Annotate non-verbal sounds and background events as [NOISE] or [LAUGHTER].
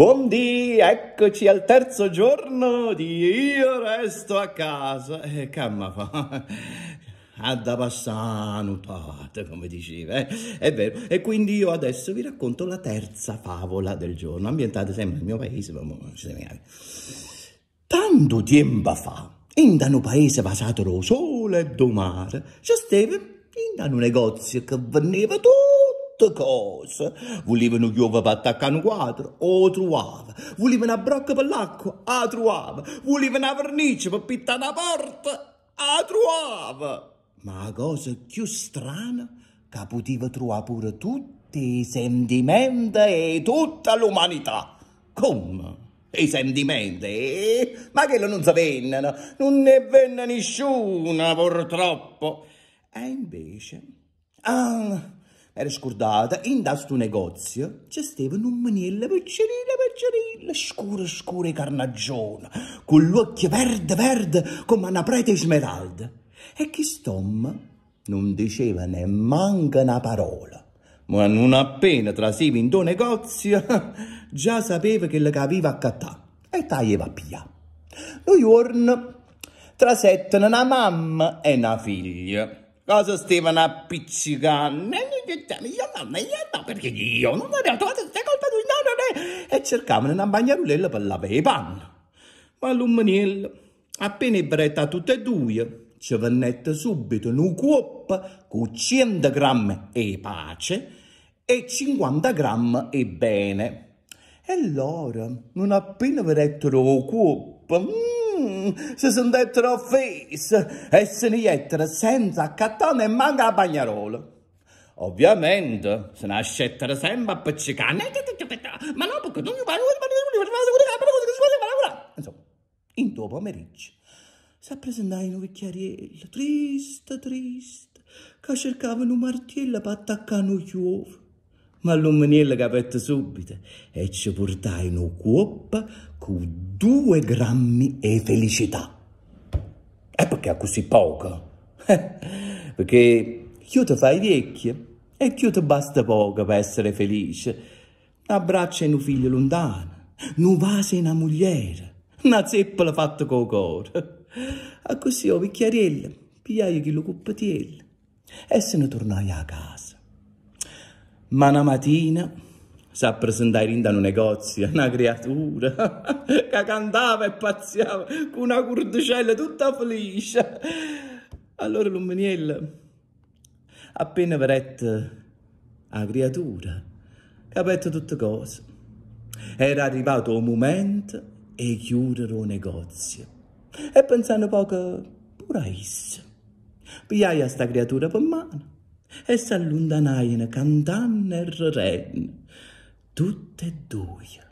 Buon dì, eccoci al terzo giorno di Io resto a casa. E eh, camma fa. Ad passanutate, come diceva, eh? è vero. E quindi io adesso vi racconto la terza favola del giorno, ambientata sempre nel mio paese, Tanto tempo fa, in un paese basato lo sole e do mare, c'è stato in un negozio che veniva tutto tutte cose. Volevano chiove per attaccare un quadro, o trovava. Volevano una brocca per l'acqua, a trovava. Volevano una vernice per pittare la porta, a trovava. Ma la cosa più strana che poteva trovare pure tutti i sentimenti e tutta l'umanità. Come? I sentimenti? Eh? Ma che non si vennano, non ne venne nessuna purtroppo. E invece... Ah, era scordata, in questo sto negozio c'è Stevano un maniello piccerino, piccerino, scuro, scuro e carnagione, con l'occhio verde, verde, come una prete smeralda. E che stomma non diceva ne manca una parola. Ma non appena trasiva in tuo negozio, [LAUGHS] già sapeva che le capiva a cattà e taglieva via. Lo giorno trasettano una mamma e una figlia. Cosa stavano appiccicando? Io no, io no, perché io non avevo trovato questa colpa lui, no, non è. E cercavano una bagnarulella per lavare i panni. Ma l'ummaniello, appena ebretta tutte e due, ci vennette subito un cuoppa con 100 grammi e pace e 50 grammi e bene. E allora, non appena vedettero il cuoppa, mm, Mm, se sono dentro offese e se ne entra senza accattone e manca la bagnarola. Ovviamente se ne ascettano sempre appiccicando. Ma no, perché non mi pare... Insomma, in due pomeriggio, si presentava in un vecchiariello, triste, triste, che cercava un martello per attaccare un uovo ma l'umminiella capette subito e ci portai una coppa con due grammi e felicità. E eh, perché così poco? Eh, perché io ti fai vecchia e io ti basta poco per essere felice. Abbraccia un figlio lontano, un vaso in una mogliera, una zeppola fatta col cuore. E così ho oh, picchiarella, pigliai chi lo cuppatiella e se ne tornai a casa. Ma una mattina si appresentò in da un negozio, una creatura [LAUGHS] che cantava e pazziava con una cordicella tutta felice. Allora l'umminiello, appena vedette la creatura, capette tutte cose. Era arrivato il momento e chiudere il negozio. E pensando poco, pure a essa, pigliai a sta creatura per mano e s'alluntanarono cantanne e rerenne, tutte e due.